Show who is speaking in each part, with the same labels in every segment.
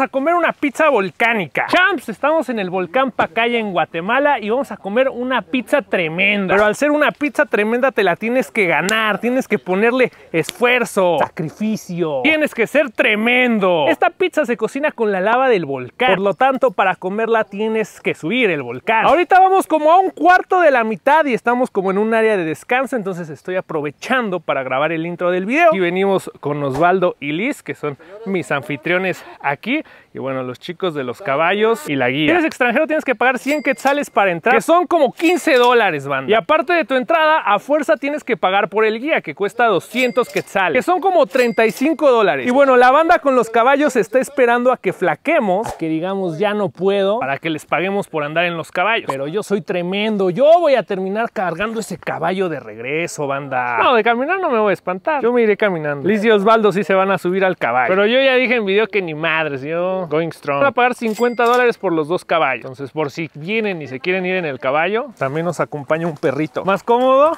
Speaker 1: a comer una pizza volcánica. Champs, estamos en el volcán Pacaya en Guatemala y vamos a comer una pizza tremenda. Pero al ser una pizza tremenda te la tienes que ganar, tienes que ponerle esfuerzo, sacrificio, tienes que ser tremendo. Esta pizza se cocina con la lava del volcán, por lo tanto para comerla tienes que subir el volcán. Ahorita vamos como a un cuarto de la mitad y estamos como en un área de descanso, entonces estoy aprovechando para grabar el intro del video. Y venimos con Osvaldo y Liz, que son mis anfitriones aquí. Y bueno, los chicos de los caballos y la guía. Si eres extranjero tienes que pagar 100 quetzales para entrar, que son como 15 dólares, banda. Y aparte de tu entrada, a fuerza tienes que pagar por el guía, que cuesta 200 quetzales, que son como 35 dólares. Y bueno, la banda con los caballos está esperando a que flaquemos, que digamos ya no puedo, para que les paguemos por andar en los caballos. Pero yo soy tremendo, yo voy a terminar cargando ese caballo de regreso, banda. No, de caminar no me voy a espantar, yo me iré caminando. Liz y Osvaldo sí se van a subir al caballo. Pero yo ya dije en video que ni madres, si Going Strong. Van a pagar 50 dólares por los dos caballos. Entonces, por si vienen y se quieren ir en el caballo, también nos acompaña un perrito. Más cómodo.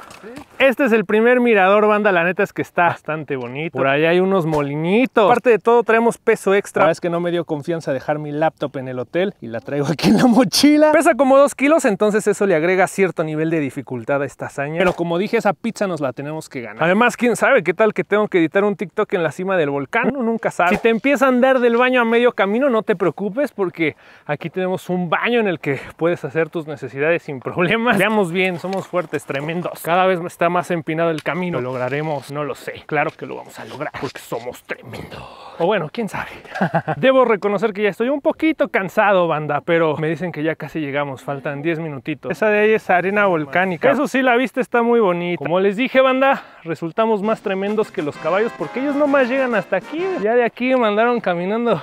Speaker 1: Este es el primer mirador, banda. La neta es que está bastante bonito. Por allá hay unos molinitos. Aparte de todo, traemos peso extra. La es que no me dio confianza dejar mi laptop en el hotel y la traigo aquí en la mochila. Pesa como 2 kilos, entonces eso le agrega cierto nivel de dificultad a esta hazaña. Pero como dije, esa pizza nos la tenemos que ganar. Además, quién sabe qué tal que tengo que editar un TikTok en la cima del volcán. nunca sabe. Si te empieza a andar del baño a medio camino, no te preocupes porque aquí tenemos un baño en el que puedes hacer tus necesidades sin problemas. Veamos bien, somos fuertes, tremendos. Cada vez está más empinado el camino. ¿Lo lograremos? No lo sé. Claro que lo vamos a lograr porque somos tremendos. O bueno, quién sabe. Debo reconocer que ya estoy un poquito cansado, banda, pero me dicen que ya casi llegamos. Faltan 10 minutitos. Esa de ahí es arena volcánica. Eso sí, la vista está muy bonita. Como les dije, banda, resultamos más tremendos que los caballos porque ellos nomás llegan hasta aquí. Ya de aquí mandaron caminando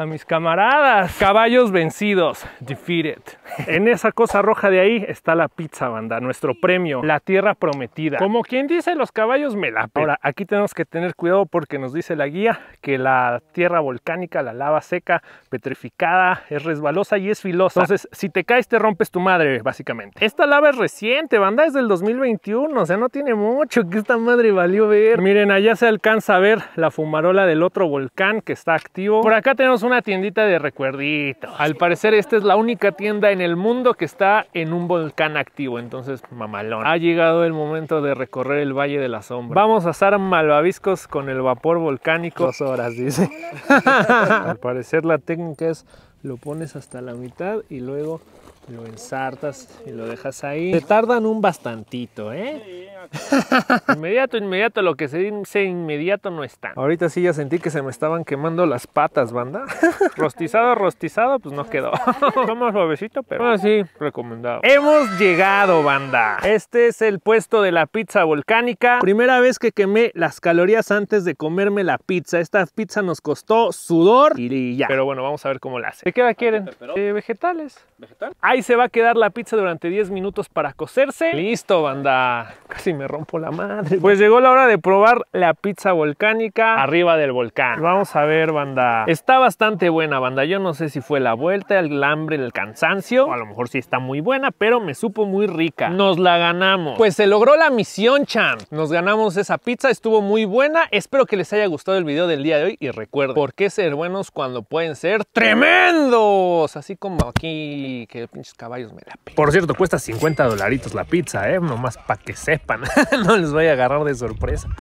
Speaker 1: a mis camaradas. Caballos vencidos, defeated. En esa cosa roja de ahí está la pizza, banda, nuestro premio, la tierra prometida. Como quien dice, los caballos me la... Ahora, aquí tenemos que tener cuidado porque nos dice la guía que la tierra volcánica, la lava seca, petrificada, es resbalosa y es filosa. Entonces, si te caes, te rompes tu madre, básicamente. Esta lava es reciente, banda, es del 2021, o sea, no tiene mucho que esta madre valió ver. Miren, allá se alcanza a ver la fumarola del otro volcán que está activo. Por acá tenemos un una tiendita de recuerditos. Al parecer esta es la única tienda en el mundo que está en un volcán activo, entonces mamalón. Ha llegado el momento de recorrer el Valle de la Sombra. Vamos a hacer malvaviscos con el vapor volcánico. Dos horas, dice. Al parecer la técnica es lo pones hasta la mitad y luego lo ensartas y lo dejas ahí. Se tardan un bastantito, ¿eh? inmediato. inmediato, lo que se dice inmediato no está. Ahorita sí ya sentí que se me estaban quemando las patas, banda. rostizado, rostizado, pues no quedó. Somos suavecito, pero Ah, sí, recomendado. Hemos llegado, banda. Este es el puesto de la pizza volcánica. Primera vez que quemé las calorías antes de comerme la pizza. Esta pizza nos costó sudor y ya. Pero bueno, vamos a ver cómo la hace. qué queda quieren? vegetales. Ahí se va a quedar la pizza durante 10 minutos para cocerse. Listo, banda. Casi y me rompo la madre. Pues llegó la hora de probar la pizza volcánica arriba del volcán. Vamos a ver, banda. Está bastante buena, banda. Yo no sé si fue la vuelta, el hambre, el cansancio. O a lo mejor sí está muy buena, pero me supo muy rica. Nos la ganamos. Pues se logró la misión, champ. Nos ganamos esa pizza. Estuvo muy buena. Espero que les haya gustado el video del día de hoy. Y recuerden, ¿por qué ser buenos cuando pueden ser tremendos? Así como aquí, que pinches caballos me la Por cierto, cuesta 50 dolaritos la pizza, ¿eh? Nomás para que sepan. no les voy a agarrar de sorpresa.